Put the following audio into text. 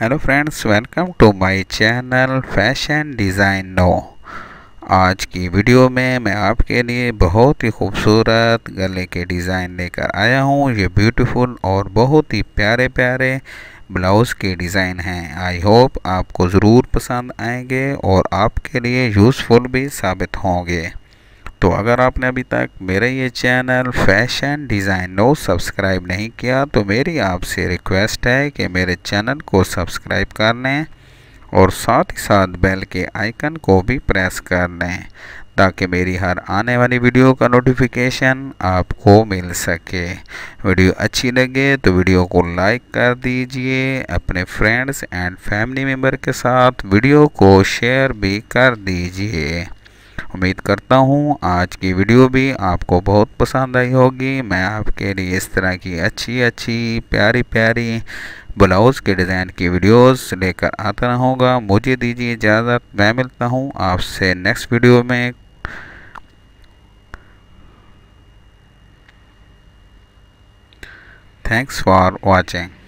hello friends welcome to my channel fashion design no आज की video में मैं आपके लिए बहुत ही खूबसूरत गले के डिज़ाइन लेकर आया हूँ ये ब्यूटीफुल और बहुत ही प्यारे प्यारे ब्लाउज़ के डिज़ाइन हैं आई होप आपको ज़रूर पसंद आएंगे और आपके लिए यूज़फुल भी साबित होंगे तो अगर आपने अभी तक मेरे ये channel fashion design no subscribe नहीं किया तो मेरी आपसे रिक्वेस्ट है कि मेरे चैनल को सब्सक्राइब कर लें और साथ ही साथ बेल के आइकन को भी प्रेस कर लें ताकि मेरी हर आने वाली वीडियो का नोटिफिकेशन आपको मिल सके वीडियो अच्छी लगे तो वीडियो को लाइक कर दीजिए अपने फ्रेंड्स एंड फैमिली मेम्बर के साथ वीडियो को शेयर भी कर दीजिए उम्मीद करता हूँ आज की वीडियो भी आपको बहुत पसंद आई होगी मैं आपके लिए इस तरह की अच्छी अच्छी प्यारी प्यारी ब्लाउज़ के डिज़ाइन की वीडियोस लेकर आता रहूँगा मुझे दीजिए इजाज़त मैं मिलता हूँ आपसे नेक्स्ट वीडियो में थैंक्स फॉर वॉचिंग